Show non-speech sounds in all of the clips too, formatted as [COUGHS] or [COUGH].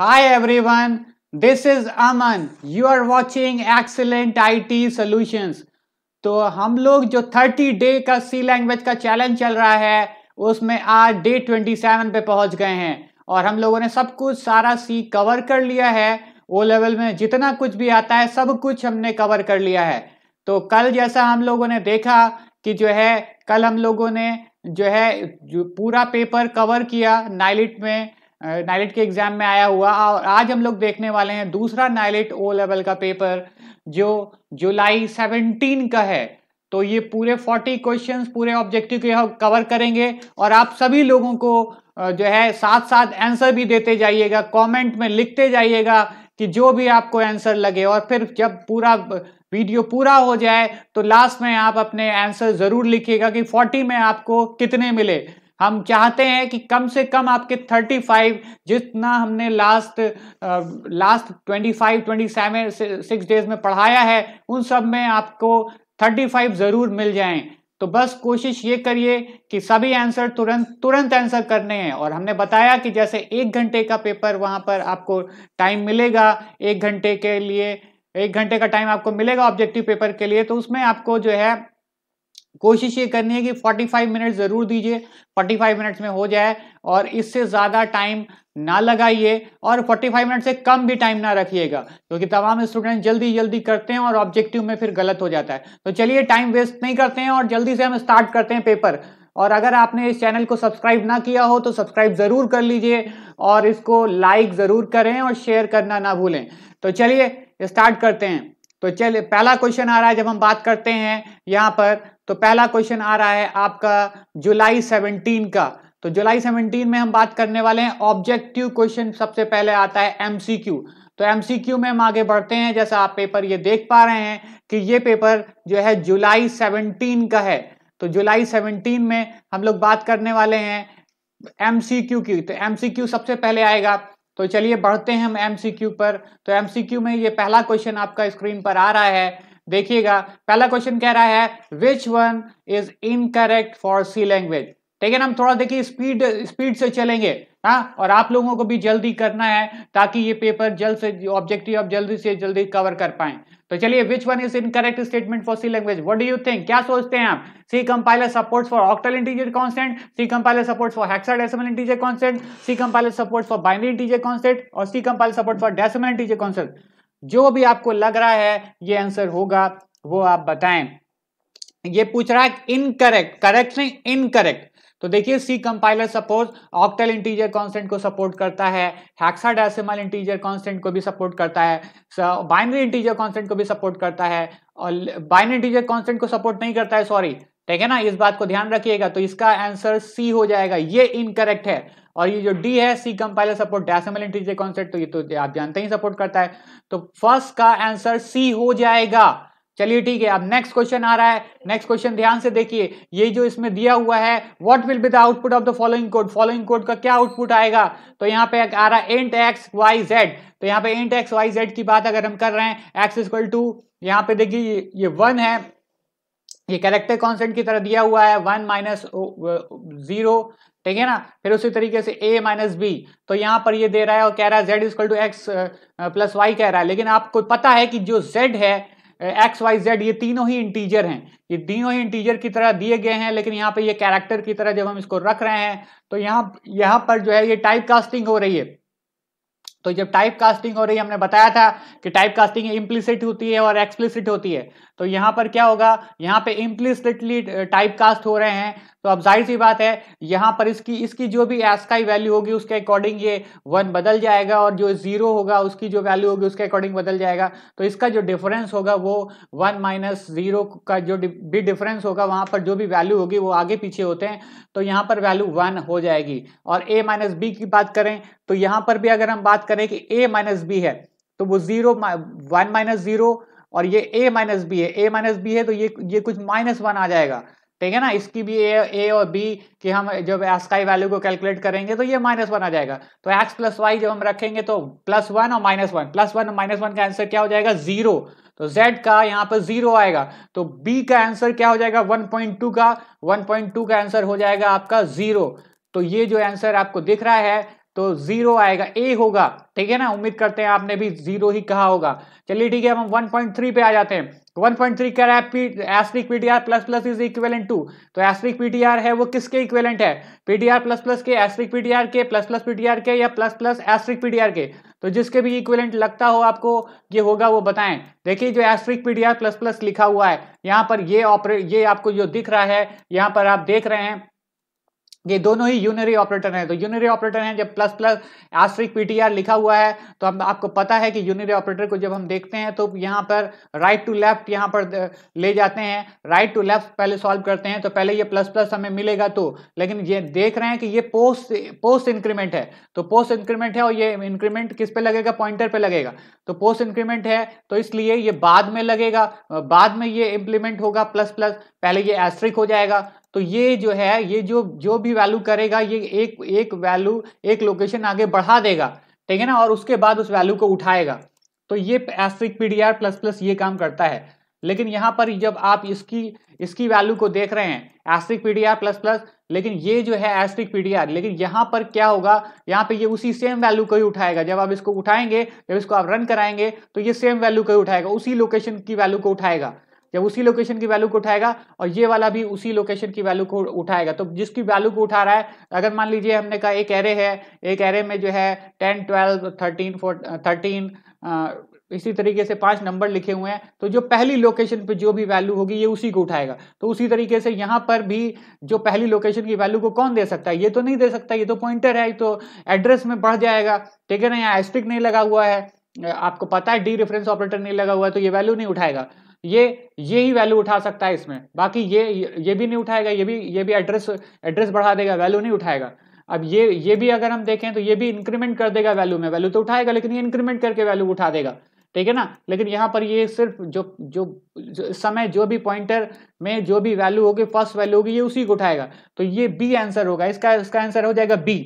Hi everyone, this is Aman. You are watching Excellent IT Solutions. तो हम लोग जो 30 डे का सी लैंग्वेज का चैलेंज चल रहा है उसमें आज डे 27 पे पहुंच गए हैं और हम लोगों ने सब कुछ सारा सी कवर कर लिया है ओ लेवल में जितना कुछ भी आता है सब कुछ हमने कवर कर लिया है तो कल जैसा हम लोगों ने देखा कि जो है कल हम लोगों ने जो है जो पूरा पेपर कवर किया नाइलिट में नाइलेट के एग्जाम में आया हुआ और आज हम लोग देखने वाले हैं दूसरा नाइलेट ओ लेवल का पेपर जो जुलाई 17 का है तो ये पूरे 40 क्वेश्चंस पूरे ऑब्जेक्टिव के कवर करेंगे और आप सभी लोगों को जो है साथ साथ आंसर भी देते जाइएगा कमेंट में लिखते जाइएगा कि जो भी आपको आंसर लगे और फिर जब पूरा वीडियो पूरा हो जाए तो लास्ट में आप अपने आंसर जरूर लिखिएगा कि 40 में आपको कितने मिले हम चाहते हैं कि कम से कम आपके 35 जितना हमने लास्ट लास्ट 25 27 सिक्स डेज में पढ़ाया है उन सब में आपको 35 जरूर मिल जाएं तो बस कोशिश ये करिए कि सभी आंसर तुरंत तुरंत आंसर करने हैं और हमने बताया कि जैसे एक घंटे का पेपर वहाँ पर आपको टाइम मिलेगा एक घंटे के लिए एक घंटे का टाइम आपको मिलेगा ऑब्जेक्टिव पेपर के लिए तो उसमें आपको जो है कोशिश ये करनी है कि 45 मिनट ज़रूर दीजिए 45 मिनट्स में हो जाए और इससे ज़्यादा टाइम ना लगाइए और 45 मिनट से कम भी टाइम ना रखिएगा क्योंकि तो तमाम स्टूडेंट जल्दी जल्दी करते हैं और ऑब्जेक्टिव में फिर गलत हो जाता है तो चलिए टाइम वेस्ट नहीं करते हैं और जल्दी से हम स्टार्ट करते हैं पेपर और अगर आपने इस चैनल को सब्सक्राइब ना किया हो तो सब्सक्राइब ज़रूर कर लीजिए और इसको लाइक ज़रूर करें और शेयर करना ना भूलें तो चलिए स्टार्ट करते हैं तो चलिए पहला क्वेश्चन आ रहा है जब हम बात करते हैं यहाँ पर तो पहला क्वेश्चन आ रहा है आपका जुलाई 17 का तो जुलाई 17 में हम बात करने वाले हैं ऑब्जेक्टिव क्वेश्चन सबसे पहले आता है एमसीक्यू तो एमसीक्यू में हम आगे बढ़ते हैं जैसा आप पेपर ये देख पा रहे हैं कि ये पेपर जो है जुलाई 17 का है तो जुलाई 17 में हम लोग बात करने वाले हैं एमसीक्यू की तो एमसीक्यू सबसे पहले आएगा तो चलिए बढ़ते हैं हम एमसीक्यू पर तो एमसीक्यू में ये पहला क्वेश्चन आपका स्क्रीन पर आ रहा है देखिएगा पहला क्वेश्चन कह रहा है which one is incorrect for C language ठीक है ना हम थोड़ा देखिए स्पीड स्पीड से चलेंगे हाँ और आप लोगों को भी जल्दी करना है ताकि ये पेपर जल्द से ऑब्जेक्टिव आप जल्दी से जल्दी कवर कर पाए तो चलिए which one is incorrect statement for C language what do you think क्या सोचते हैं आप C compiler supports for octal integer constant C compiler supports for hexadecimal integer constant C compiler supports for binary integer constant और C compiler support for decimal integer constant जो भी आपको लग रहा है ये आंसर होगा वो आप बताएं ये पूछ रहा है इनकरेक्ट करेक्ट नहीं इनकरेक्ट तो देखिए C compiler suppose octal integer constant को सपोर्ट करता है हेक्साडेसिमल इंटीजर कांस्टेंट को भी सपोर्ट करता है बाइनरी इंटीजर कांस्टेंट को भी सपोर्ट करता है और बाइनरी इंटीजर कांस्टेंट को सपोर्ट नहीं करता है सॉरी ठीक है ना इस बात को ध्यान रखिएगा तो इसका आंसर सी हो जाएगा ये इनकरेक्ट है और ये जो डी है C compiler support decimal integer concept तो ये तो आप जानते ही सपोर्ट करता है तो फर्स्ट का आंसर सी हो जाएगा चलिए ठीक है अब नेक्स्ट क्वेश्चन आ रहा है नेक्स्ट क्वेश्चन ध्यान से देखिए ये जो इसमें दिया हुआ है what will be the output of the following code following code का क्या आउटपुट आएगा तो यहाँ पे आ रहा है इंट एक्स वाई जेड तो यहाँ पे इंट एक्स वाई जेड की बात अगर हम कर रहे हैं एक्स इज टू यहाँ पे देखिए ये वन है ये कैरेक्टर कॉन्सेंट की तरह दिया हुआ है वन माइनस जीरो ठीक है ना फिर उसी तरीके से ए माइनस बी तो यहाँ पर ये दे रहा है और कह रहा है Z equal to X plus Y कह रहा है लेकिन आपको पता है कि जो जेड है एक्स वाई जेड ये तीनों ही इंटीजर हैं ये तीनों ही इंटीजर की तरह दिए गए हैं लेकिन यहाँ पर ये कैरेक्टर की तरह जब हम इसको रख रहे हैं तो यहाँ यहाँ पर जो है ये टाइप कास्टिंग हो रही है तो जब टाइप कास्टिंग हो रही है हमने बताया था कि टाइप कास्टिंग इम्प्लिसिट होती है और एक्सप्लिसिट होती है तो यहां पर क्या होगा यहाँ पे इम्प्लिसिटली टाइप कास्ट हो रहे हैं तो अब जाहिर सी बात है यहाँ पर इसकी इसकी जो भी एसकाई वैल्यू होगी उसके अकॉर्डिंग ये वन बदल जाएगा और जो जीरो होगा उसकी जो वैल्यू होगी उसके अकॉर्डिंग बदल जाएगा तो इसका जो डिफरेंस होगा वो वन माइनस जीरो का जो भी डिफरेंस होगा वहां पर जो भी वैल्यू होगी वो आगे पीछे होते हैं तो यहां पर वैल्यू वन हो जाएगी और ए माइनस बी की बात करें तो यहां पर भी अगर हम बात करें कि ए माइनस बी है तो वो जीरो वन माइनस जीरो और ये ए माइनस बी है ए माइनस बी है तो ये ये कुछ माइनस वन आ जाएगा ठीक है ना इसकी भी ए ए और बी की हम जब एस्काई वैल्यू को कैलकुलेट करेंगे तो ये माइनस वन आ जाएगा तो एक्स प्लस वाई जब हम रखेंगे तो प्लस वन और माइनस वन प्लस वन और माइनस वन का आंसर क्या हो जाएगा जीरो तो z का यहाँ पर जीरो आएगा तो b का आंसर क्या हो जाएगा 1.2 का 1.2 का आंसर हो जाएगा आपका जीरो तो ये जो आंसर आपको दिख रहा है तो जीरो आएगा ए होगा ठीक है ना उम्मीद करते हैं आपने भी जीरो ही कहा होगा चलिए ठीक है हम 1.3 पे आ जाते हैं 1.3 कह रहा है asterisk PTR plus plus is equivalent to तो एस्ट्रिक पीटीआर है वो किसके इक्वेलेंट है पीटीआर प्लस प्लस के एस्ट्रिक पीटीआर के प्लस प्लस पीटीआर के या प्लस प्लस एस्ट्रिक पीटीआर के तो जिसके भी इक्वेलेंट लगता हो आपको ये होगा वो बताएं देखिए जो एस्ट्रिक पीटीआर प्लस प्लस लिखा हुआ है यहाँ पर ये ऑपरेट ये आपको जो दिख रहा है यहाँ पर आप देख रहे हैं ये दोनों ही यूनरी ऑपरेटर हैं तो यूनरी ऑपरेटर हैं जब प्लस प्लस आस्ट्रिक पीटीआर लिखा हुआ है तो हम आपको पता है कि यूनरी ऑपरेटर को जब हम देखते हैं तो यहाँ पर राइट टू लेफ्ट यहाँ पर ले जाते हैं राइट टू लेफ्ट पहले सॉल्व करते हैं तो पहले ये प्लस प्लस हमें मिलेगा तो लेकिन ये देख रहे हैं कि ये पोस्ट पोस्ट इंक्रीमेंट है तो पोस्ट इंक्रीमेंट है और ये इंक्रीमेंट किस पे लगेगा पॉइंटर पर लगेगा तो पोस्ट इंक्रीमेंट है तो इसलिए ये बाद में लगेगा बाद में ये इंप्लीमेंट होगा प्लस प्लस पहले ये एस्ट्रिक हो जाएगा तो ये जो है ये जो जो भी वैल्यू करेगा ये एक एक वैल्यू एक लोकेशन आगे बढ़ा देगा ठीक है ना और उसके बाद उस वैल्यू को उठाएगा तो ये एस्ट्रिक पी प्लस प्लस ये काम करता है लेकिन यहाँ पर जब आप इसकी इसकी वैल्यू को देख रहे हैं एस्ट्रिक पी प्लस प्लस लेकिन ये जो है एस्ट्रिक पी लेकिन यहाँ पर क्या होगा यहाँ पे ये उसी सेम वैल्यू को ही उठाएगा जब आप इसको उठाएंगे जब इसको आप रन कराएंगे तो ये सेम वैल्यू को ही उठाएगा उसी लोकेशन की वैल्यू को उठाएगा जब उसी लोकेशन की वैल्यू को उठाएगा और ये वाला भी उसी लोकेशन की वैल्यू को उठाएगा तो जिसकी वैल्यू को उठा रहा है अगर मान लीजिए हमने कहा एक एरे है एक एरे में जो है ten twelve thirteen four thirteen इसी तरीके से पांच नंबर लिखे हुए हैं तो जो पहली लोकेशन पे जो भी वैल्यू होगी ये उसी को उठाएगा तो उसी तरीके से यहाँ पर भी जो पहली लोकेशन की वैल्यू को कौन दे सकता है ये तो नहीं दे सकता ये तो पॉइंटर है तो एड्रेस में बढ़ जाएगा ठीक है ना यहाँ एस्टिक नहीं लगा हुआ है आपको पता है डी रेफरेंस ऑपरेटर नहीं लगा हुआ है तो ये वैल्यू नहीं उठाएगा ये ये ही वैल्यू उठा सकता है इसमें बाकी ये ये भी नहीं उठाएगा ये भी ये भी एड्रेस एड्रेस बढ़ा देगा वैल्यू नहीं उठाएगा अब ये ये भी अगर हम देखें तो ये भी इंक्रीमेंट कर देगा वैल्यू में वैल्यू तो उठाएगा लेकिन ये इंक्रीमेंट करके वैल्यू उठा देगा ठीक है ना लेकिन यहाँ पर ये सिर्फ जो जो, जो समय जो भी पॉइंटर में जो भी वैल्यू होगी फर्स्ट वैल्यू होगी ये उसी को उठाएगा तो ये बी आंसर होगा इसका इसका आंसर हो जाएगा बी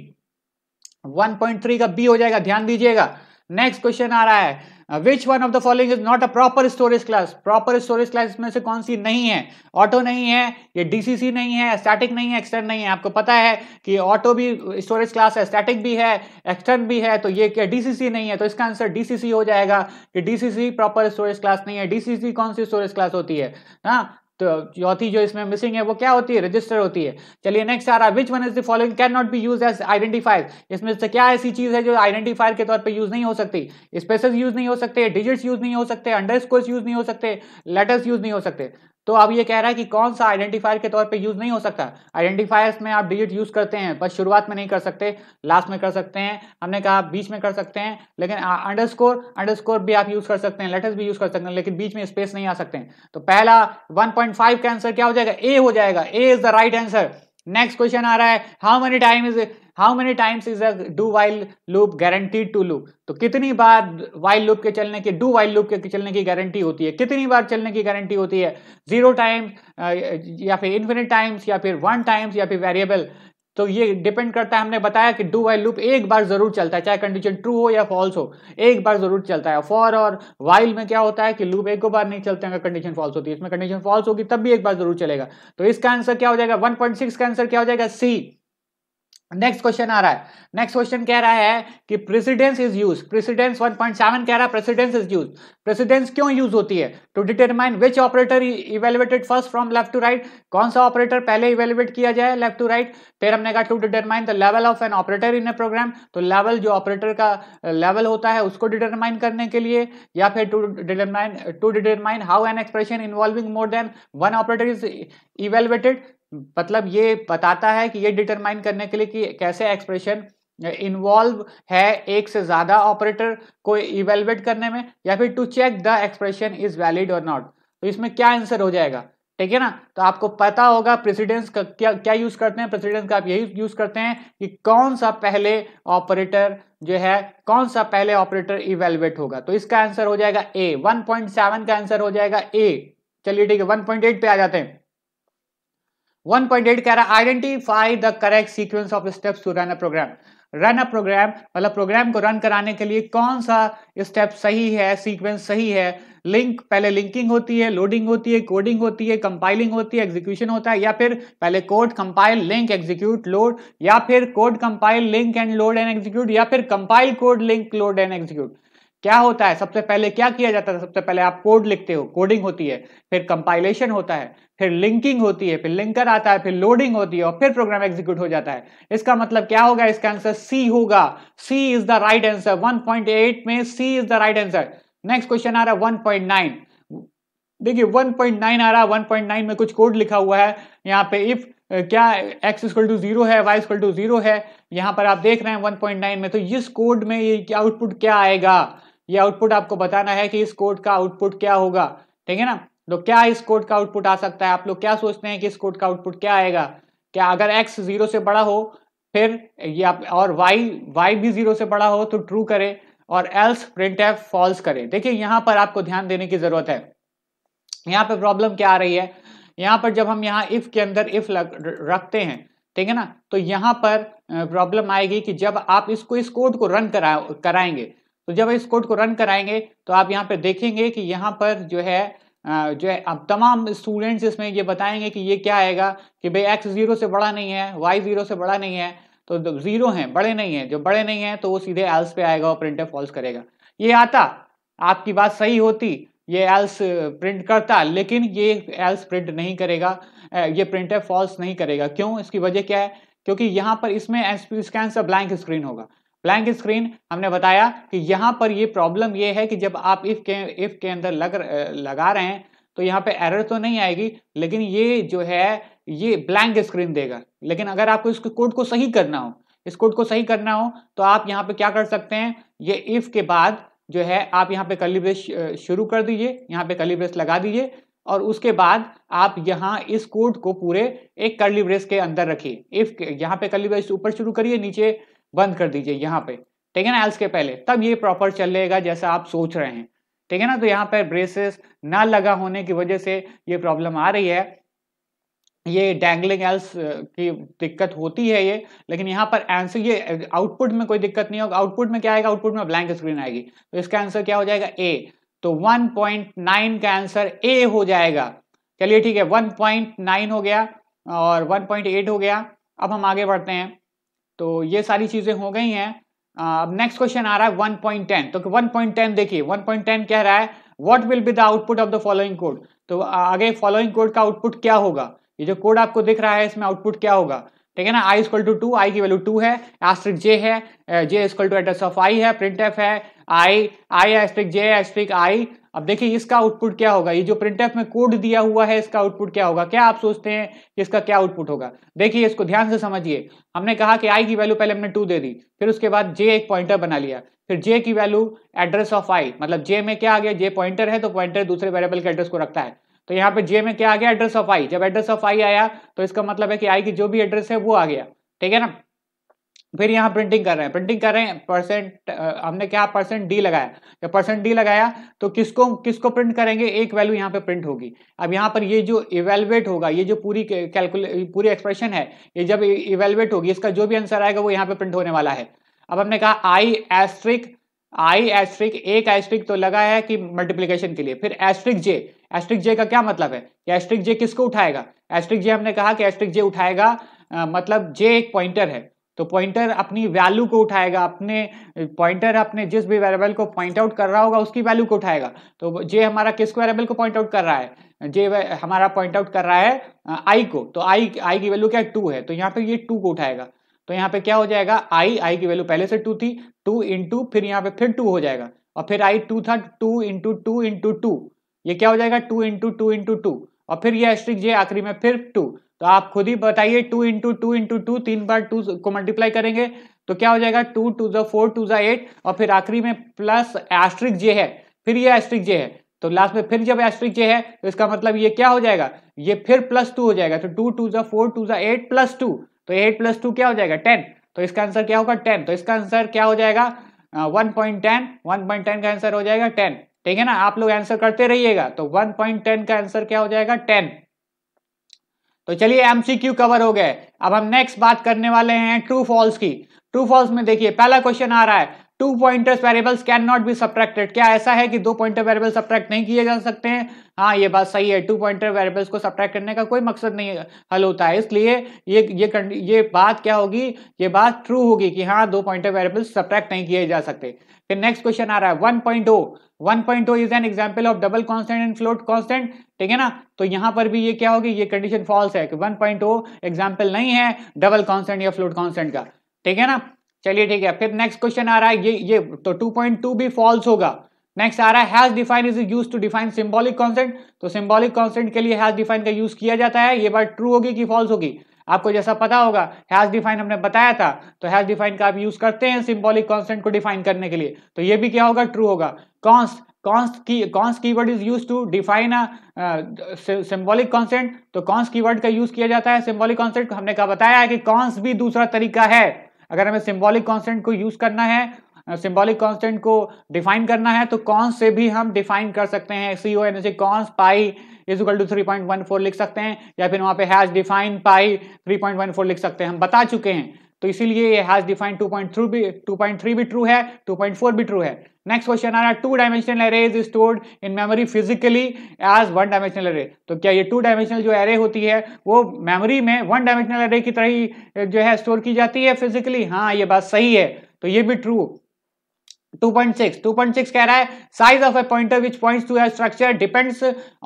थ्री का बी हो जाएगा ध्यान दीजिएगा नेक्स्ट क्वेश्चन आ रहा है which one of the following is not a proper storage class proper storage class में से कौन सी नहीं है ऑटो नहीं है ये डीसीसी नहीं है स्टैटिक नहीं है एक्सटर्न नहीं है आपको पता है कि ऑटो भी स्टोरेज क्लास है स्टैटिक भी है एक्सटर्न भी है तो ये क्या डीसीसी नहीं है तो इसका आंसर डीसीसी हो जाएगा कि डीसीसी प्रॉपर स्टोरेज क्लास नहीं है डीसीसी कौन सी स्टोरेज क्लास होती है ना हाँ, तो चौथी जो इसमें मिसिंग है वो क्या होती है रजिस्टर होती है चलिए नेक्स्ट आ रहा है which one is the following can not be use as identifier इसमें से क्या ऐसी चीज है जो आइडेंटिफायर के तौर पे यूज नहीं हो सकती स्पेसेस यूज नहीं हो सकते डिजिट्स यूज नहीं हो सकते अंडर यूज नहीं हो सकते लेटर्स यूज नहीं हो सकते तो अब ये कह रहा है कि कौन सा आइडेंटिफायर के तौर पे यूज नहीं हो सकता आइडेंटिफायर्स में आप डिजिट यूज करते हैं बस शुरुआत में नहीं कर सकते लास्ट में कर सकते हैं हमने कहा बीच में कर सकते हैं लेकिन अंडरस्कोर अंडरस्कोर भी आप यूज कर सकते हैं लेटर्स भी यूज कर सकते हैं लेकिन बीच में स्पेस नहीं आ सकते हैं तो पहला वन का आंसर क्या हो जाएगा ए हो जाएगा A is the right answer next question आ रहा है how many time is how many times is a do while loop guaranteed to loop तो कितनी बार वाइल लूप के चलने की डू वाइल लूप के चलने की गारंटी होती है कितनी बार चलने की गारंटी होती है जीरो टाइम्स uh, या फिर इन्फिनिट टाइम्स या फिर वन टाइम्स या फिर वेरिएबल तो ये डिपेंड करता है हमने बताया कि डू वाइल लूप एक बार जरूर चलता है चाहे कंडीशन ट्रू हो या फॉल्स हो एक बार जरूर चलता है फॉर और वाइल में क्या होता है कि लूप एक बार नहीं चलते अगर कंडीशन फॉल्स होती है इसमें कंडीशन फॉल्स होगी तब भी एक बार जरूर चलेगा तो इसका आंसर क्या हो जाएगा सिक्स का आंसर क्या हो जाएगा सी नेक्स्ट क्वेश्चन आ रहा है नेक्स्ट क्वेश्चन कह रहा है कि प्रेसिडेंस इज यूज प्रेसिडेंस 1.7 कह रहा है प्रेसिडेंस इज यूज प्रेसिडेंस क्यों यूज होती है to determine which operator evaluated first from left to right कौन सा ऑपरेटर पहले इवेलुएट किया जाए लेफ्ट टू राइट फिर हमने कहा to determine the level of an operator in a program तो लेवल जो ऑपरेटर का लेवल uh, होता है उसको डिटरमाइन करने के लिए या फिर to determine to determine how an expression involving more than one operator is evaluated मतलब ये बताता है कि ये डिटरमाइन करने के लिए कि कैसे एक्सप्रेशन इन्वॉल्व है एक से ज़्यादा ऑपरेटर को इवेलुएट करने में या फिर to check the expression is valid और नॉट तो इसमें क्या आंसर हो जाएगा ठीक है ना तो आपको पता होगा प्रेसिडेंस का क्या क्या यूज करते हैं प्रेसिडेंस का आप यही यूज करते हैं कि कौन सा पहले ऑपरेटर जो है कौन सा पहले ऑपरेटर इवेलुएट होगा तो इसका आंसर हो जाएगा ए 1.7 का आंसर हो जाएगा ए चलिए ठीक है 1.8 पे आ जाते हैं 1.8 कह रहा है identify the correct sequence of steps to run a program run a program मतलब प्रोग्राम को रन कराने के लिए कौन सा स्टेप सही है सीक्वेंस सही है लिंक पहले लिंकिंग होती है लोडिंग होती है कोडिंग होती है कंपाइलिंग होती है एग्जीक्यूशन होता है या फिर पहले code compile link execute load या फिर code compile link and load and execute या फिर compile code link load and execute क्या होता है सबसे पहले क्या किया जाता है सबसे पहले आप कोड लिखते हो कोडिंग होती है फिर कंपाइलेशन होता है फिर लिंकिंग होती है फिर लिंकर आता है फिर लोडिंग होती है और फिर प्रोग्राम एग्जीक्यूट हो जाता है इसका मतलब क्या होगा इसका आंसर सी होगा C is the right answer 1.8 में C is the right answer next question आ रहा है 1.9 देखिए 1.9 आ रहा है 1.9 में कुछ कोड लिखा हुआ है यहाँ पे इफ क्या एक्स इक्वल टू जीरो है वाई इक्वल टू जीरो है यहाँ पर आप देख रहे हैं 1.9 में तो इस कोड में ये आउटपुट क्या आएगा ये आउटपुट आपको बताना है कि इस कोड का आउटपुट क्या होगा ठीक है ना तो क्या इस कोड का आउटपुट आ सकता है आप लोग क्या सोचते हैं कि इस कोड का आउटपुट क्या आएगा क्या अगर एक्स जीरो से बड़ा हो फिर ये आप और वाई वाई भी जीरो से बड़ा हो तो ट्रू करें और एल्स प्रिंट एफ फॉल्स करें देखिए यहाँ पर आपको ध्यान देने की जरूरत है यहाँ पर प्रॉब्लम क्या आ रही है यहाँ पर जब हम यहाँ इफ के अंदर इफ रखते हैं ठीक है ना तो यहाँ पर प्रॉब्लम आएगी कि जब आप इसको इस कोड को रन करा कराएंगे तो जब इस कोड को रन कराएंगे तो आप यहाँ पे देखेंगे कि यहाँ पर जो है जो है अब तमाम स्टूडेंट्स इसमें ये बताएंगे कि ये क्या आएगा कि भाई एक्स जीरो से बड़ा नहीं है वाई जीरो से बड़ा नहीं है तो जीरो हैं बड़े नहीं हैं जो बड़े नहीं हैं तो वो सीधे एल्स पे आएगा और प्रिंटर फॉल्स करेगा ये आता आपकी बात सही होती ये एल्स प्रिंट करता लेकिन ये एल्स प्रिंट नहीं करेगा ये प्रिंटर फॉल्स नहीं करेगा क्यों इसकी वजह क्या है क्योंकि यहाँ पर इसमें स्कैन सा ब्लैंक स्क्रीन होगा ब्लैंक स्क्रीन हमने बताया कि यहाँ पर ये प्रॉब्लम ये है कि जब आप इफ के इफ के अंदर लग लगा रहे हैं तो यहाँ पे एरर तो नहीं आएगी लेकिन ये जो है ये ब्लैंक स्क्रीन देगा लेकिन अगर आपको इसके कोड को सही करना हो इस कोड को सही करना हो तो आप यहाँ पे क्या कर सकते हैं ये इफ के बाद जो है आप यहाँ पे ब्रेस शुरू कर दीजिए यहाँ पे ब्रेस लगा दीजिए और उसके बाद आप यहाँ इस कोड को पूरे एक कर्ली ब्रेस के अंदर रखिए इफ यहाँ पे कर्ली ब्रेस ऊपर शुरू करिए नीचे बंद कर दीजिए यहाँ पे ठीक है ना एल्स के पहले तब ये प्रॉपर चल लेगा जैसा आप सोच रहे हैं ठीक है ना तो यहाँ पर ब्रेसेस ना लगा होने की वजह से ये प्रॉब्लम आ रही है ये डैंगलिंग एल्स की दिक्कत होती है ये लेकिन यहाँ पर आंसर ये आउटपुट में कोई दिक्कत नहीं होगा आउटपुट में क्या आएगा आउटपुट में ब्लैंक स्क्रीन आएगी तो इसका आंसर क्या हो जाएगा ए तो 1.9 का आंसर ए हो जाएगा चलिए ठीक है 1.9 हो गया और 1.8 हो गया अब हम आगे बढ़ते हैं तो ये सारी चीज़ें हो गई हैं अब नेक्स्ट क्वेश्चन आ रहा है 1.10 तो 1.10 देखिए 1.10 कह रहा है what will be the output of the following code तो आगे फॉलोइंग कोड का आउटपुट क्या होगा ये जो कोड आपको दिख रहा है इसमें आउटपुट क्या होगा ठीक है ना I equal to two I की वैल्यू टू है एस्ट्रिक जे है J equal to address of I है प्रिंट एफ है आई आई एस्ट्रिक जे एस्ट्रिक आई अब देखिए इसका आउटपुट क्या होगा ये जो प्रिंट में कोड दिया हुआ है इसका आउटपुट क्या होगा क्या आप सोचते हैं कि इसका क्या आउटपुट होगा देखिए इसको ध्यान से समझिए हमने कहा कि आई की वैल्यू पहले हमने टू दे दी फिर उसके बाद जे एक पॉइंटर बना लिया फिर जे की वैल्यू एड्रेस ऑफ आई मतलब जे में क्या आ गया जे पॉइंटर है तो पॉइंटर दूसरे वेरेबल के एड्रेस को रखता है तो यहाँ पे जे में क्या आ गया एड्रेस ऑफ आई जब एड्रेस ऑफ आई आया तो इसका मतलब है कि आई की जो भी एड्रेस है वो आ गया ठीक है ना फिर यहाँ प्रिंटिंग कर रहे हैं प्रिंटिंग कर रहे हैं परसेंट हमने क्या परसेंट डी लगाया जब परसेंट डी लगाया तो किसको किसको प्रिंट करेंगे एक वैल्यू यहाँ पे प्रिंट होगी अब यहाँ पर ये जो इवेलुएट होगा ये जो पूरी कैलकुले पूरी एक्सप्रेशन है ये जब इवेलुएट होगी इसका जो भी आंसर आएगा वो यहाँ पे प्रिंट होने वाला है अब हमने कहा आई एस्ट्रिक आई एस्ट्रिक एक एस्ट्रिक तो लगा है कि मल्टीप्लीकेशन के लिए फिर एस्ट्रिक जे एस्ट्रिक जे का क्या मतलब है एस्ट्रिक जे किसको उठाएगा एस्ट्रिक जे हमने कहा कि एस्ट्रिक जे उठाएगा मतलब जे एक पॉइंटर है तो पॉइंटर अपनी वैल्यू को उठाएगा अपने पॉइंटर अपने जिस भी वेरेबल को पॉइंट आउट कर रहा होगा उसकी वैल्यू को उठाएगा तो जे हमारा किस वेरेबल को पॉइंट आउट कर रहा है जे हमारा पॉइंट आउट कर रहा है आई को तो आई आई की वैल्यू क्या है टू है तो यहाँ पे ये टू को उठाएगा तो यहाँ पे क्या हो जाएगा आई आई की वैल्यू पहले से टू थी टू इंटू फिर यहाँ पे फिर टू हो जाएगा और फिर आई टू था two into two into two ये क्या हो जाएगा two into two into two और फिर ये एस्ट्रिक जे आखिरी में फिर टू तो आप खुद ही बताइए two into two into two तीन बार टू को मल्टीप्लाई करेंगे तो क्या हो जाएगा टू टू जो फोर टू जो एट और फिर आखिरी में प्लस एस्ट्रिक जे है फिर ये एस्ट्रिक जे है तो लास्ट में फिर जब एस्ट्रिक जे है तो इसका मतलब ये क्या हो जाएगा ये फिर प्लस टू हो जाएगा तो टू टू जो फोर टू जो एट प्लस टू तो एट प्लस टू क्या हो जाएगा टेन तो इसका आंसर क्या होगा टेन तो इसका आंसर क्या हो जाएगा one point ten one point ten का आंसर हो जाएगा टेन ठीक है ना आप लोग आंसर करते रहिएगा तो वन पॉइंट टेन का आंसर क्या हो जाएगा टेन तो चलिए एमसीक्यू कवर हो गए अब हम नेक्स्ट बात करने वाले हैं ट्रू फॉल्स की ट्रू फॉल्स में देखिए पहला क्वेश्चन आ रहा है two pointers variables can not be subtracted क्या ऐसा है कि दो पॉइंटर वेरिएबल सब्ट्रैक्ट नहीं किए जा सकते हैं हाँ ये बात सही है टू पॉइंटर वेरिएबल्स को सब्ट्रैक्ट करने का कोई मकसद नहीं हल होता है इसलिए ये ये ये बात क्या होगी ये बात ट्रू होगी कि हाँ दो पॉइंटर वेरिएबल्स सब्ट्रैक्ट नहीं किए जा सकते फिर नेक्स्ट क्वेश्चन आ रहा है one point O one point O is an example of double constant and float constant ठीक है ना तो यहाँ पर भी ये क्या होगी ये कंडीशन फॉल्स है कि वन पॉइंट ओ एग्जाम्पल नहीं है डबल कॉन्स्टेंट या फ्लोट कॉन्स्टेंट का ठीक है ना चलिए ठीक है फिर नेक्स्ट क्वेश्चन आ रहा है ये ये तो 2.2 भी फॉल्स होगा नेक्स्ट आ रहा है hash define is use to define symbolic constant तो सिंबॉलिक कॉन्सेंट के लिए हैज डिफाइन का यूज किया जाता है ये बात ट्रू होगी कि फॉल्स होगी आपको जैसा पता होगा हैज डिफाइन हमने बताया था तो हैज डिफाइन का आप यूज करते हैं सिंबॉलिक कॉन्सेंट को डिफाइन करने के लिए तो ये भी क्या होगा ट्रू होगा कॉन्स कॉन्स की const keyword is use to define symbolic constant तो कॉन्स कीवर्ड का यूज किया जाता है सिंबॉलिक कॉन्सेंट हमने कहा बताया है कि कॉन्स भी दूसरा तरीका है अगर हमें सिम्बॉलिक कॉन्स्टेंट को यूज करना है सिम्बॉलिक कॉन्स्टेंट को डिफाइन करना है तो कॉन्स से भी हम डिफाइन कर सकते हैं C O N const pi equal to three point one four लिख सकते हैं या फिर वहां पे hash define pi three point one four लिख सकते हैं हम बता चुके हैं तो इसीलिए ये हैज डिफाइंड 2.3 भी 2.3 भी ट्रू है 2.4 भी ट्रू है नेक्स्ट क्वेश्चन आ रहा है two dimensional array is stored in memory physically as one dimensional array तो क्या ये टू डायमेंशनल जो एरे होती है वो मेमोरी में वन डायमेंशनल एरे की तरह ही जो है स्टोर की जाती है फिजिकली हाँ ये बात सही है तो ये भी ट्रू 2.6 2.6 कह रहा है size of a pointer which points to structure depends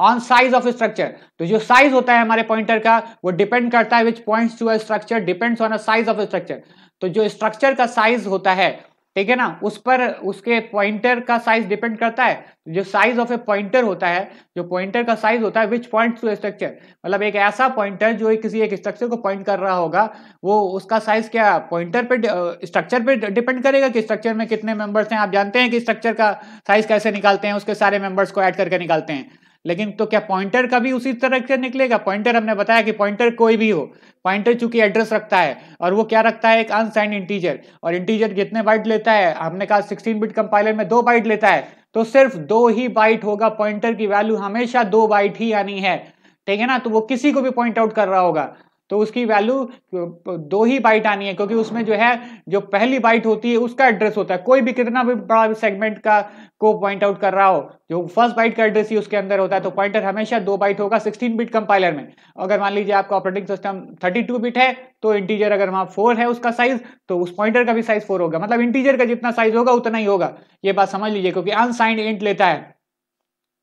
on size of structure तो जो साइज होता है हमारे पॉइंटर का वो डिपेंड करता है which points to structure depends on size of structure तो जो स्ट्रक्चर का साइज होता है ठीक है ना उस पर उसके पॉइंटर का साइज डिपेंड करता है तो जो साइज ऑफ ए पॉइंटर होता है जो पॉइंटर का साइज होता है विच पॉइंट टू स्ट्रक्चर मतलब एक ऐसा पॉइंटर जो किसी एक स्ट्रक्चर को पॉइंट कर रहा होगा वो उसका साइज क्या पॉइंटर पे स्ट्रक्चर पे डिपेंड करेगा कि स्ट्रक्चर में कितने मेंबर्स हैं आप जानते हैं कि स्ट्रक्चर का साइज कैसे निकालते हैं उसके सारे मेंबर्स को ऐड करके निकालते हैं लेकिन तो क्या पॉइंटर का भी उसी तरह से निकलेगा पॉइंटर हमने बताया कि पॉइंटर कोई भी हो पॉइंटर चूंकि एड्रेस रखता है और वो क्या रखता है एक अनसाइंड इंटीजर और इंटीजर कितने बाइट लेता है हमने कहा 16 बिट कंपाइलर में दो बाइट लेता है तो सिर्फ दो ही बाइट होगा पॉइंटर की वैल्यू हमेशा दो बाइट ही आनी है ठीक है ना तो वो किसी को भी पॉइंट आउट कर रहा होगा तो उसकी वैल्यू दो ही बाइट आनी है क्योंकि उसमें जो है जो पहली बाइट होती है उसका एड्रेस होता है कोई भी कितना भी बड़ा सेगमेंट का को पॉइंट आउट कर रहा हो जो फर्स्ट बाइट का एड्रेस ही उसके अंदर होता है तो पॉइंटर हमेशा दो बाइट होगा 16 बिट कंपाइलर में अगर मान लीजिए आपका ऑपरेटिंग सिस्टम 32 बिट है तो इंटीजर अगर वहां फोर है उसका साइज तो उस पॉइंटर का भी साइज फोर होगा मतलब इंटीजर का जितना साइज होगा उतना ही होगा ये बात समझ लीजिए क्योंकि अनसाइंड इंट लेता है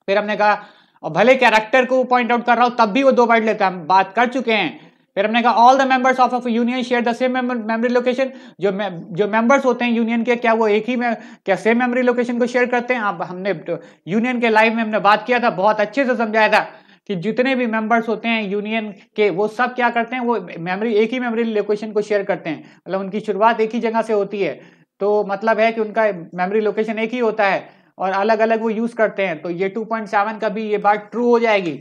फिर हमने कहा और भले कैरेक्टर को पॉइंट आउट कर रहा हो तब भी वो दो बाइट लेता है हम बात कर चुके हैं फिर हमने कहा all the members of of union share the same memory location जो मे, जो मेंबर्स होते हैं यूनियन के क्या वो एक ही में क्या सेम मेमोरी लोकेशन को शेयर करते हैं आप हमने यूनियन तो के लाइव में हमने बात किया था बहुत अच्छे से समझाया था कि जितने भी मेंबर्स होते हैं यूनियन के वो सब क्या करते हैं वो मेमोरी एक ही मेमोरी लोकेशन को शेयर करते हैं मतलब उनकी शुरुआत एक ही जगह से होती है तो मतलब है कि उनका मेमोरी लोकेशन एक ही होता है और अलग अलग वो यूज करते हैं तो ये सेवन का भी ये बात ट्रू हो जाएगी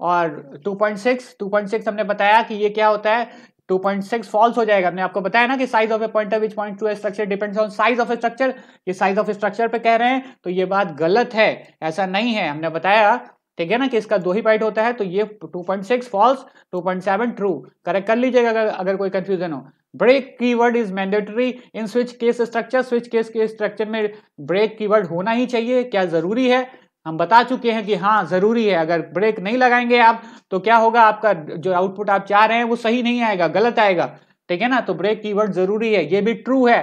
और 2.6 2.6 हमने बताया कि ये क्या होता है 2.6 फॉल्स हो जाएगा हमने आपको बताया ना कि size of a point which point to structure depends on size of a structure ये साइज ऑफ स्ट्रक्चर पे कह रहे हैं तो ये बात गलत है ऐसा नहीं है हमने बताया ठीक है ना कि इसका दो ही पॉइंट होता है तो ये 2.6 फॉल्स 2.7 ट्रू करेक्ट कर लीजिएगा अगर अगर कोई कंफ्यूजन हो break keyword is mandatory in switch case structure switch case के स्ट्रक्चर में ब्रेक कीवर्ड होना ही चाहिए क्या जरूरी है हम बता चुके हैं कि हाँ ज़रूरी है अगर ब्रेक नहीं लगाएंगे आप तो क्या होगा आपका जो आउटपुट आप चाह रहे हैं वो सही नहीं आएगा गलत आएगा ठीक है ना तो ब्रेक वर्ड जरूरी है ये भी ट्रू है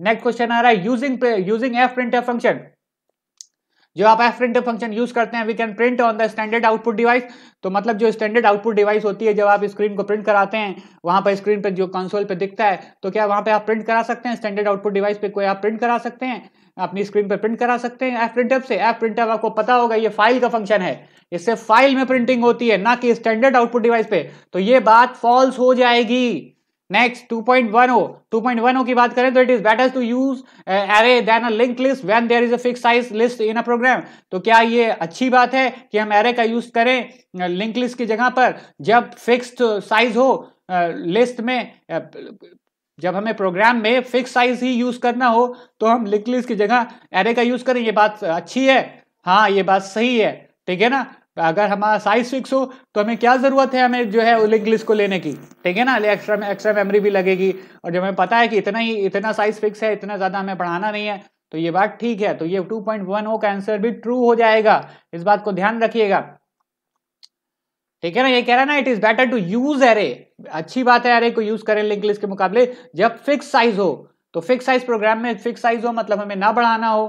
नेक्स्ट क्वेश्चन आ रहा है using using F print function जो आप एफ प्रिंट फंक्शन यूज करते हैं we can print on the standard output device तो मतलब जो स्टैंडर्ड आउटपुट डिवाइस होती है जब आप स्क्रीन को प्रिंट कराते हैं वहां पर स्क्रीन पर जो कंसोल पे दिखता है तो क्या वहां पे आप प्रिंट करा सकते हैं स्टैंडर्ड आउटपुट डिवाइस पे कोई आप प्रिंट करा सकते हैं अपनी स्क्रीन पर प्रिंट करा सकते हैं एफ प्रिंटअप से एफ प्रिंटअप आपको पता होगा ये फाइल का फंक्शन है इससे फाइल में प्रिंटिंग होती है ना कि स्टैंडर्ड आउटपुट डिवाइस पे तो ये बात फॉल्स हो जाएगी नेक्स्ट 2.10 2.10 की बात करें तो it is better to use array than a link list when there is a fix size list in a program तो क्या ये अच्छी बात है कि हम एरे का यूज करें लिंक uh, लिस्ट की जगह पर जब फिक्स्ड साइज हो लिस्ट uh, में uh, जब हमें प्रोग्राम में फिक्स साइज ही यूज करना हो तो हम लिंक लिस्ट की जगह एरे का यूज करें ये बात अच्छी है हाँ ये बात सही है ठीक है ना अगर हमारा साइज फिक्स हो तो हमें क्या ज़रूरत है हमें जो है लिंक लिस्ट को लेने की ठीक है ना एक्स्ट्रा एक्स्ट्रा मेमोरी भी लगेगी और जब हमें पता है कि इतना ही इतना साइज फिक्स है इतना ज़्यादा हमें पढ़ाना नहीं है तो ये बात ठीक है तो ये 2.10 का आंसर भी ट्रू हो जाएगा इस बात को ध्यान रखिएगा ठीक है ना ये कह रहा है ना it is better to use array अच्छी बात है एरे को यूज करें लिंक लिस्ट के मुकाबले जब फिक्स साइज हो तो फिक्स साइज प्रोग्राम में फिक्स साइज हो मतलब हमें ना बढ़ाना हो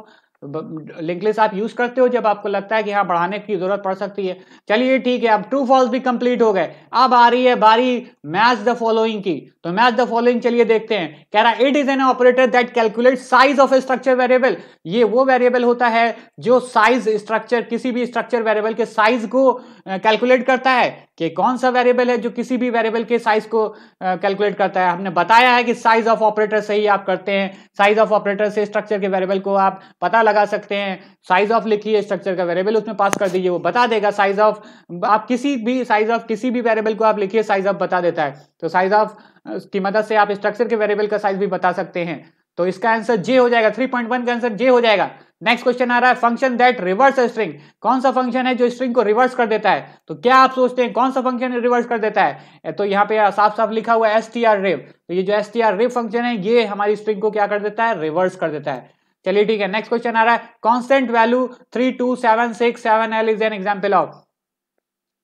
लिंक लिस्ट आप यूज करते हो जब आपको लगता है कि हाँ बढ़ाने की जरूरत पड़ सकती है चलिए ठीक है अब ट्रू फॉल्स भी कंप्लीट हो गए अब आ रही है बारी मैच द फॉलोइंग की तो मैच द फॉलोइंग चलिए देखते हैं कह रहा it is an operator that calculate size of structure variable ये वो वेरिएबल होता है जो साइज स्ट्रक्चर किसी भी स्ट्रक्चर वेरिएबल के साइज को कैलकुलेट करता है कि कौन सा वेरिएबल है जो किसी भी वेरिएबल के साइज को कैलकुलेट करता है हमने बताया है कि साइज ऑफ ऑपरेटर से ही आप करते हैं साइज ऑफ ऑपरेटर से स्ट्रक्चर के वेरिएबल को आप पता लगा सकते हैं साइज ऑफ लिखिए स्ट्रक्चर का वेरिएबल उसमें पास कर दीजिए वो बता देगा साइज ऑफ आप किसी भी साइज ऑफ किसी भी वेरिएबल को आप लिखिए साइज ऑफ बता देता है तो साइज ऑफ की मदद से आप स्ट्रक्चर के वेरिएबल का साइज भी बता सकते हैं तो इसका आंसर जे हो जाएगा थ्री पॉइंट वन का आंसर जे हो जाएगा नेक्स्ट क्वेश्चन आ रहा है फंक्शन दैट रिवर्स स्ट्रिंग कौन सा फंक्शन है जो स्ट्रिंग को रिवर्स कर देता है तो क्या आप सोचते हैं कौन सा फंक्शन रिवर्स कर देता है तो यहाँ पे साफ साफ लिखा हुआ है एस टी आर रिव तो ये जो S T R rev function है ये हमारी स्ट्रिंग को क्या कर देता है रिवर्स कर देता है चलिए ठीक है नेक्स्ट क्वेश्चन आ रहा है constant value three two seven six seven L is an example of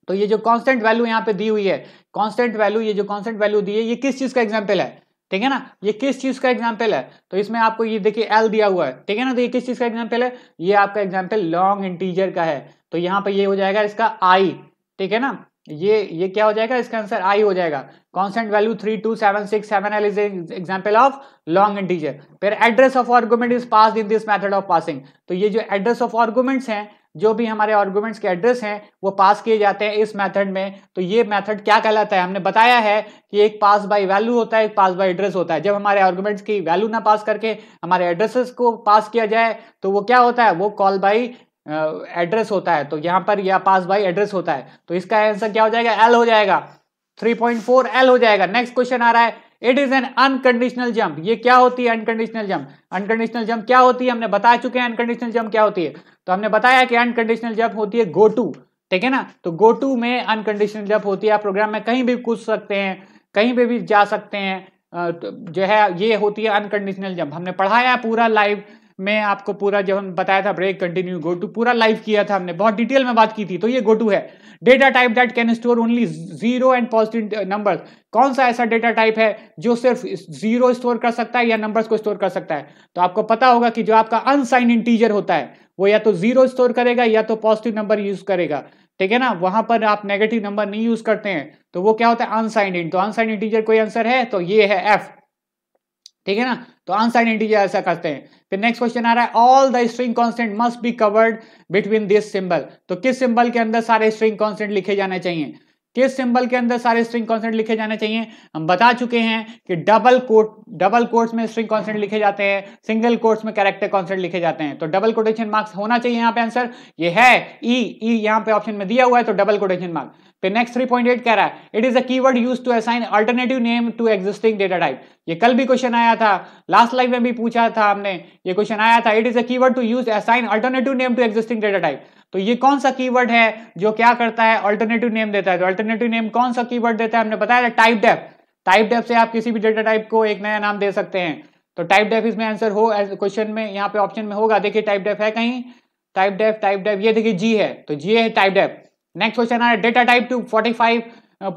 तो ये जो कॉन्स्टेंट वैल्यू यहाँ पे दी हुई है कॉन्स्टेंट वैल्यू ये जो कॉन्स्टेंट वैल्यू दी है ये किस चीज का एग्जाम्पल है ठीक है ना ये किस चीज का एग्जाम्पल है तो इसमें आपको ये देखिए एल दिया हुआ है ठीक है ना तो ये किस चीज का एग्जाम्पल है ये आपका एग्जाम्पल लॉन्ग इंटीजर का है तो यहाँ पर ये हो जाएगा इसका आई ठीक है ना ये ये क्या हो जाएगा इसका आंसर आई हो जाएगा constant value three two seven six seven L is example of long integer फिर address of argument is pass in this method of passing तो ये जो एड्रेस ऑफ आर्गूमेंट्स हैं जो भी हमारे आर्गूमेंट्स के एड्रेस हैं वो पास किए जाते हैं इस मेथड में तो ये मेथड क्या कहलाता है हमने बताया है कि एक पास बाय वैल्यू होता है एक पास बाय एड्रेस होता है जब हमारे आर्गूमेंट्स की वैल्यू ना पास करके हमारे एड्रेसेस को पास किया जाए तो वो क्या होता है वो कॉल बाई एड्रेस होता है तो यहाँ पर यह पास बाई एड्रेस होता है तो इसका आंसर क्या हो जाएगा एल हो जाएगा फोर एल हो जाएगा नेक्स्ट क्वेश्चन आ रहा है it is an unconditional jump ये क्या होती है अनकंडीशनल जंप अनकंडीशनल जंप क्या होती है हमने बता चुके हैं अनकंडीशनल जंप क्या होती है तो हमने बताया कि अनकंडीशनल जंप होती है गो टू ठीक है ना तो गो टू में अनकंडीशनल जंप होती है आप प्रोग्राम में कहीं भी कूद सकते हैं कहीं पे भी जा सकते हैं तो जो है ये होती है अनकंडीशनल जंप हमने पढ़ाया पूरा लाइव में आपको पूरा जब हम बताया था ब्रेक कंटिन्यू गो टू पूरा लाइव किया था हमने बहुत डिटेल में बात की थी तो ये गो टू है data type that can store only zero and positive number कौन सा ऐसा डेटा टाइप है जो सिर्फ जीरो स्टोर कर सकता है या नंबर्स को स्टोर कर सकता है तो आपको पता होगा कि जो आपका अनसाइन इंटीजर होता है वो या तो जीरो स्टोर करेगा या तो पॉजिटिव नंबर यूज करेगा ठीक है ना वहां पर आप नेगेटिव नंबर नहीं यूज करते हैं तो वो क्या होता है अनसाइन इंट तो अनसाइन इंटीजर कोई आंसर है तो ये है एफ ठीक है ना तो अनसाइंड इंटीजर ऐसा करते हैं फिर नेक्स्ट क्वेश्चन आ रहा है all the string constant must be covered between this symbol तो किस सिंबल के अंदर सारे स्ट्रिंग कॉन्स्टेंट लिखे जाने चाहिए किस सिंबल के अंदर सारे स्ट्रिंग कॉन्सेंट लिखे जाने चाहिए हम बता चुके हैं कि डबल कोट डबल कोट्स में स्ट्रिंग कॉन्सेंट लिखे जाते हैं सिंगल कोट्स में कैरेक्टर कॉन्सेंट लिखे जाते हैं तो डबल कोटेशन मार्क्स होना चाहिए यहाँ पे आंसर ये है ई e, ई e यहाँ पे ऑप्शन में दिया हुआ है तो डबल कोटेशन मार्क्स फिर नेक्स्ट थ्री पॉइंट एट कह रहा है it is a keyword use to assign alternative name to existing data type ये कल भी क्वेश्चन आया था लास्ट लाइफ में भी पूछा था हमने ये क्वेश्चन आया था it is a keyword to use assign alternative name to existing data type तो ये कौन सा कीवर्ड है जो क्या करता है अल्टरनेटिव नेम देता है तो अल्टरनेटिव नेम कौन सा कीवर्ड देता है हमने बताया था टाइप डेफ टाइप डेफ से आप किसी भी डेटा टाइप को एक नया नाम दे सकते हैं तो टाइप डेफ इसमें आंसर हो क्वेश्चन में यहाँ पे ऑप्शन में होगा देखिए टाइप डेफ है कहीं टाइप डेफ टाइप डेफ ये देखिए जी है तो जी है टाइप डेफ नेक्स्ट क्वेश्चन है data type to forty five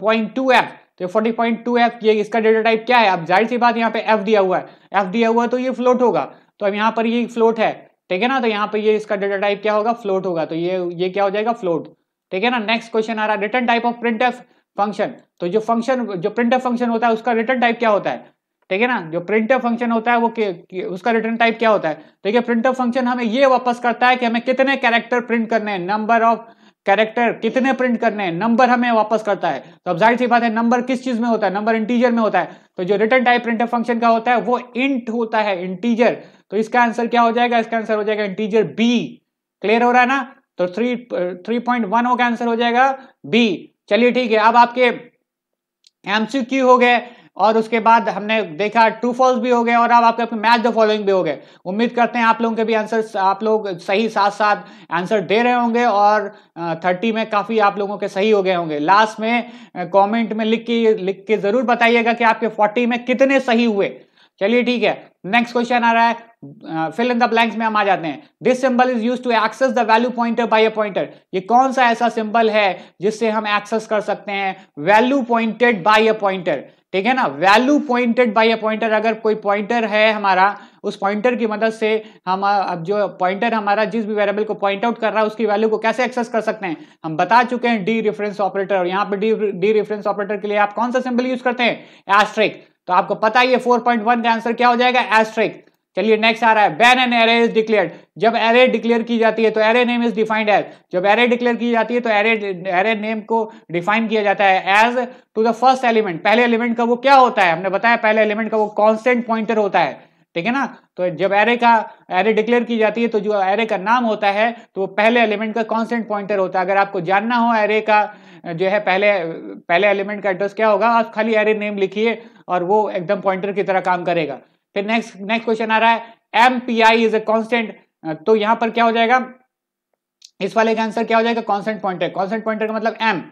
point two F तो फोर्टी पॉइंट टू एफ ये इसका डेटा टाइप क्या है अब जाहिर सी बात यहाँ पे एफ दिया हुआ है एफ दिया हुआ है तो ये फ्लोट होगा तो अब यहाँ पर ये फ्लोट है ठीक है ना तो यहाँ पर ये इसका डेटा टाइप क्या होगा फ्लोट होगा तो ये ये क्या हो जाएगा फ्लोट ठीक है ना नेक्स्ट क्वेश्चन आ रहा है return type of print F function तो जो फंक्शन जो प्रिंट एफ फंक्शन होता है उसका रिटर्न टाइप क्या होता है ठीक है ना जो प्रिंट एफ फंक्शन होता है वो के, के, उसका रिटर्न टाइप क्या होता है देखिए प्रिंट एफ फंक्शन हमें ये वापस करता है कि हमें कितने कैरेक्टर प्रिंट करने हैं नंबर ऑफ कैरेक्टर कितने प्रिंट करने हैं नंबर हमें वापस करता है तो अब जाहिर सी बात है नंबर किस चीज में होता है नंबर इंटीजर में होता है तो जो रिटर्न टाइप प्रिंटर फंक्शन का होता है वो इंट होता है इंटीजर तो इसका आंसर क्या हो जाएगा इसका आंसर हो जाएगा इंटीजर बी क्लियर हो रहा है ना तो थ्री थ्री पॉइंट वन होगा आंसर हो जाएगा बी चलिए ठीक है अब आपके एमसीक्यू हो गए और उसके बाद हमने देखा ट्रू फॉल्स भी हो गए और अब आपके मैच द फॉलोइंग भी हो गए उम्मीद करते हैं आप लोगों के भी आंसर आप लोग सही साथ साथ आंसर दे रहे होंगे और थर्टी में काफ़ी आप लोगों के सही हो गए होंगे लास्ट में कॉमेंट में लिख के लिख के ज़रूर बताइएगा कि आपके फोर्टी में कितने सही हुए चलिए ठीक है नेक्स्ट क्वेश्चन आ रहा है फिल इन द ब्लैंक्स में हम आ जाते हैं this symbol is use to access the value pointer by a pointer ये कौन सा ऐसा सिंबल है जिससे हम एक्सेस कर सकते हैं value pointed by a pointer ठीक है ना value pointed by a pointer अगर कोई पॉइंटर है हमारा उस पॉइंटर की मदद से हम अब जो पॉइंटर हमारा जिस भी वेरिएबल को पॉइंट आउट कर रहा है उसकी वैल्यू को कैसे एक्सेस कर सकते हैं हम बता चुके हैं डी रेफरेंस ऑपरेटर और यहाँ पे डी डी रेफरेंस ऑपरेटर के लिए आप कौन सा सिंबल यूज करते हैं एस्ट्रिक तो आपको पता ही है फोर पॉइंट वन का आंसर क्या हो जाएगा एस्ट्रिक चलिए नेक्स्ट आ रहा है when an array is declare जब एरे डिक्लेयर की जाती है तो array name is defined as जब एरे डिक्लेयर की जाती है तो एरे एरे नेम को डिफाइन किया जाता है as to the first element पहले एलिमेंट का वो क्या होता है हमने बताया पहले एलिमेंट का वो कॉन्स्टेंट पॉइंटर होता है ठीक है ना तो जब एरे का एरे डिक्लेयर की जाती है तो जो एरे का नाम होता है तो वो पहले एलिमेंट का कॉन्स्टेंट पॉइंटर होता है अगर आपको जानना हो एरे का जो है पहले पहले एलिमेंट का एड्रेस क्या होगा आप खाली एरे नेम लिखिए और वो एकदम पॉइंटर की तरह काम करेगा फिर नेक्स्ट नेक्स्ट क्वेश्चन आ रहा है M P I is a constant तो यहां पर क्या हो जाएगा इस वाले का आंसर क्या हो जाएगा कॉन्स्टेंट पॉइंटर कॉन्स्टेंट पॉइंटर का मतलब एम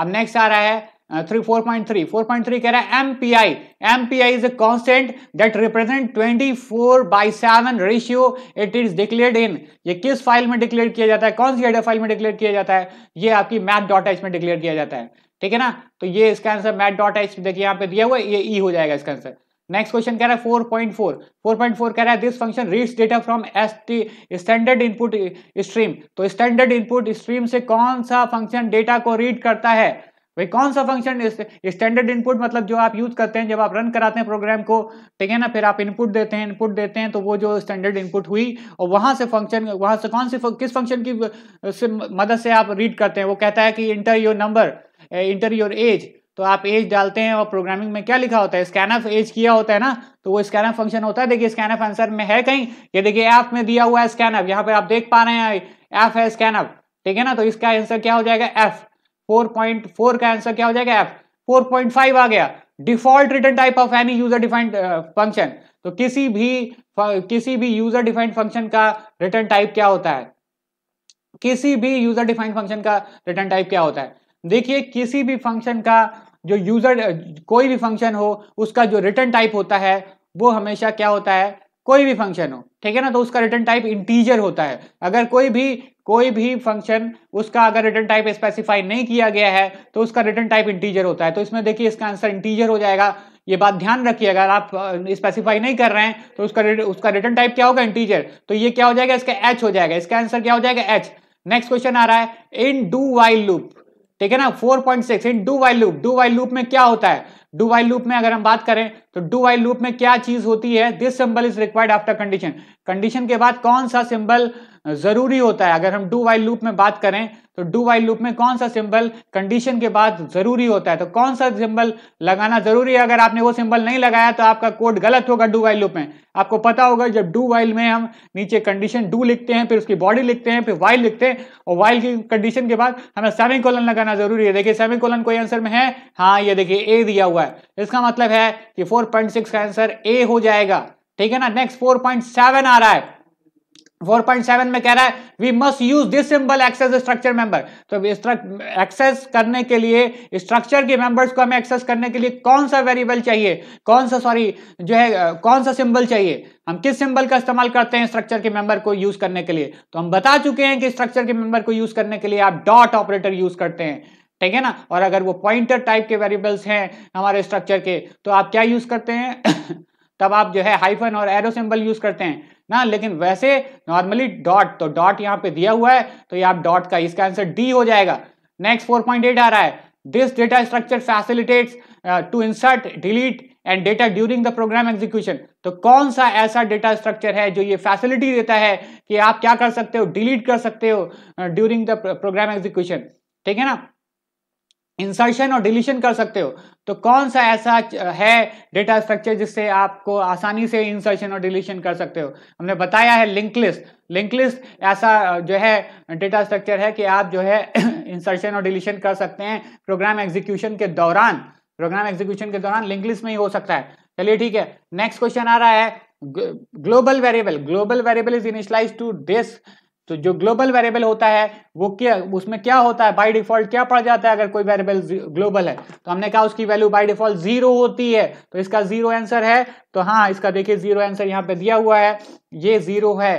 अब नेक्स्ट आ रहा है three four point three four point three कह रहा है M P I M P I is a constant that represent twenty four by seven ratio it is declared in ये किस फाइल में डिक्लेयर किया जाता है कौन सी हेडर फाइल में डिक्लेयर किया जाता है ये आपकी मैथ डॉट एच में डिक्लेयर किया जाता है ठीक है ना तो ये इसका आंसर मैथ डॉट एच देखिए यहाँ पे दिया हुआ ये ई e हो जाएगा इसका आंसर नेक्स्ट क्वेश्चन कह रहा है 4.4 4.4 कह रहा है this function reads data from S standard input stream तो स्टैंडर्ड इनपुट स्ट्रीम से कौन सा फंक्शन डेटा को रीड करता है भाई कौन सा फंक्शन स्टैंडर्ड इनपुट मतलब जो आप यूज करते हैं जब आप रन कराते हैं प्रोग्राम को ठीक है ना फिर आप इनपुट देते हैं इनपुट देते हैं तो वो जो स्टैंडर्ड इनपुट हुई और वहां से फंक्शन वहां से कौन से किस फंक्शन की मदद से आप रीड करते हैं वो कहता है कि enter your number enter your age तो आप एज डालते हैं और प्रोग्रामिंग में क्या लिखा होता है स्कैन ऑफ एज किया होता है ना तो वो स्कैन ऑफ फंक्शन होता है देखिए स्कैन ऑफ आंसर में है कहीं ये देखिए एफ में दिया हुआ है स्कैन ऑफ यहाँ पे आप देख पा रहे हैं एफ है स्कैन ऑफ ठीक है ना तो इसका आंसर क्या हो जाएगा एफ फोर का आंसर क्या हो जाएगा एफ 4.5 आ गया default return type of any user defined function तो किसी भी किसी भी यूजर डिफाइंड फंक्शन का रिटर्न टाइप क्या होता है किसी भी यूजर डिफाइंड फंक्शन का रिटर्न टाइप क्या होता है देखिए किसी भी फंक्शन का जो यूजर कोई भी फंक्शन हो उसका जो रिटर्न टाइप होता है वो हमेशा क्या होता है कोई भी फंक्शन हो ठीक है ना तो उसका रिटर्न टाइप इंटीजर होता है अगर कोई भी कोई भी फंक्शन उसका अगर रिटर्न टाइप स्पेसिफाई नहीं किया गया है तो उसका रिटर्न टाइप इंटीजर होता है तो इसमें देखिए इसका आंसर इंटीजर हो जाएगा ये बात ध्यान रखिए अगर आप स्पेसिफाई नहीं कर रहे हैं तो उसका उसका रिटर्न टाइप क्या होगा इंटीजर तो ये क्या हो जाएगा इसका एच हो जाएगा इसका आंसर क्या हो जाएगा एच नेक्स्ट क्वेश्चन आ रहा है इन डू वाइल लूप ठीक है ना 4.6 point six in do while loop do while loop में क्या होता है डू वाई लूप में अगर हम बात करें तो डू वाई लूप में क्या चीज होती है this symbol is required after condition condition के बाद कौन सा सिंबल जरूरी होता है अगर हम डू वाइल लूप में बात करें तो डू वाइल लूप में कौन सा सिंबल कंडीशन के बाद जरूरी होता है तो कौन सा सिंबल लगाना जरूरी है अगर आपने वो सिंबल नहीं लगाया तो आपका कोड गलत होगा डू वाइल लूप में आपको पता होगा जब डू वाइल में हम नीचे कंडीशन डू लिखते हैं फिर उसकी बॉडी लिखते हैं फिर वाइल लिखते हैं और वाइल की कंडीशन के बाद हमें सेमी कोलन लगाना जरूरी है देखिए सेमी कोलन कोई आंसर में है हाँ ये देखिए ए दिया हुआ है इसका मतलब है कि फोर पॉइंट सिक्स का आंसर ए हो जाएगा ठीक है ना नेक्स्ट फोर पॉइंट सेवन आ रहा है 4.7 में कह रहा है we must use this symbol access structure member तो एक्सेस करने के लिए स्ट्रक्चर के मेंबर्स को हमें एक्सेस करने के लिए कौन सा वेरिएबल चाहिए कौन सा सॉरी जो है कौन सा सिंबल चाहिए हम किस सिंबल का इस्तेमाल करते हैं स्ट्रक्चर के मेंबर को यूज करने के लिए तो हम बता चुके हैं कि स्ट्रक्चर के मेंबर को यूज करने के लिए आप डॉट ऑपरेटर यूज करते हैं ठीक है ना और अगर वो पॉइंटर टाइप के वेरिएबल्स हैं हमारे स्ट्रक्चर के तो आप क्या यूज करते हैं [COUGHS] तब आप जो है हाइफन और एरो सिंबल यूज करते हैं ना लेकिन वैसे नॉर्मली डॉट तो डॉट यहाँ पे दिया हुआ है तो ये आप डॉट का इसका आंसर डी हो जाएगा नेक्स्ट 4.8 आ रहा है this data structure facilitates to insert delete and data during the program execution तो कौन सा ऐसा डेटा स्ट्रक्चर है जो ये फैसिलिटी देता है कि आप क्या कर सकते हो डिलीट कर सकते हो ड्यूरिंग द प्रोग्राम एग्जीक्यूशन ठीक है ना इंसर्शन और डिलीशन कर सकते हो तो कौन सा ऐसा है डेटा स्ट्रक्चर जिससे आपको आसानी से इंसर्शन और डिलीशन कर सकते हो हमने बताया है लिंक लिस्ट लिंक लिस्ट ऐसा जो है डेटा स्ट्रक्चर है कि आप जो है [CLEARS THROAT] इंसर्शन और डिलीशन कर सकते हैं प्रोग्राम एग्जीक्यूशन के दौरान प्रोग्राम एग्जीक्यूशन के दौरान लिंक लिस्ट में ही हो सकता है चलिए ठीक है नेक्स्ट क्वेश्चन आ रहा है global variable global variable is initialize to this तो जो ग्लोबल वेरिएबल होता है वो क्या उसमें क्या होता है बाय डिफॉल्ट क्या पड़ जाता है अगर कोई वेरिएबल ग्लोबल है तो हमने कहा उसकी वैल्यू बाय डिफॉल्ट जीरो होती है तो इसका जीरो आंसर है तो हाँ इसका देखिए जीरो आंसर यहाँ पे दिया हुआ है ये जीरो है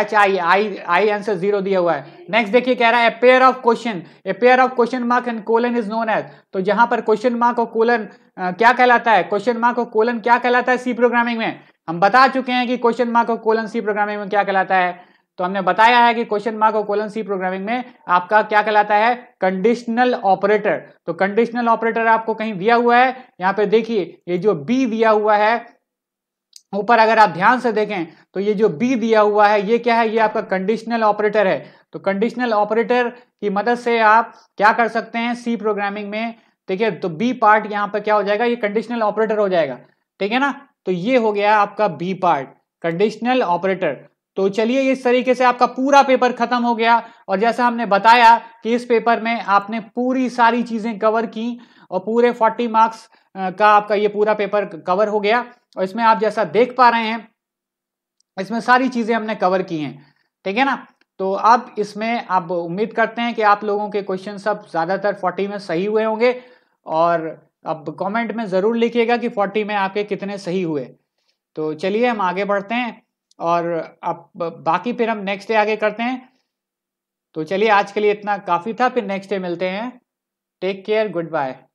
H I I I answer zero दिया हुआ है नेक्स्ट देखिए कह रहा है pair of question a pair of question mark and colon is known as तो यहां पर क्वेश्चन मार्क और कोलन क्या कहलाता है क्वेश्चन मार्क और कोलन क्या कहलाता है सी प्रोग्रामिंग में हम बता चुके हैं कि क्वेश्चन मार्क और कोलन सी प्रोग्रामिंग में क्या कहलाता है तो हमने बताया है कि क्वेश्चन मार्क और कोलन सी प्रोग्रामिंग में आपका क्या कहलाता है कंडीशनल ऑपरेटर तो कंडीशनल ऑपरेटर आपको कहीं दिया हुआ है यहाँ पे देखिए ये जो बी दिया हुआ है ऊपर अगर आप ध्यान से देखें तो ये जो बी दिया हुआ है ये क्या है ये आपका कंडीशनल ऑपरेटर है तो कंडीशनल ऑपरेटर की मदद से आप क्या कर सकते हैं सी प्रोग्रामिंग में ठीक है तो बी पार्ट यहाँ पर क्या हो जाएगा ये कंडीशनल ऑपरेटर हो जाएगा ठीक है ना तो ये हो गया आपका बी पार्ट कंडीशनल ऑपरेटर तो चलिए इस तरीके से आपका पूरा पेपर खत्म हो गया और जैसा हमने बताया कि इस पेपर में आपने पूरी सारी चीजें कवर की और पूरे 40 मार्क्स का आपका ये पूरा पेपर कवर हो गया और इसमें आप जैसा देख पा रहे हैं इसमें सारी चीजें हमने कवर की हैं ठीक है ना तो अब इसमें आप उम्मीद करते हैं कि आप लोगों के क्वेश्चन सब ज़्यादातर फोर्टी में सही हुए होंगे और अब कमेंट में ज़रूर लिखिएगा कि फोर्टी में आपके कितने सही हुए तो चलिए हम आगे बढ़ते हैं और अब बाकी फिर हम नेक्स्ट डे आगे करते हैं तो चलिए आज के लिए इतना काफ़ी था फिर नेक्स्ट डे मिलते हैं टेक केयर गुड बाय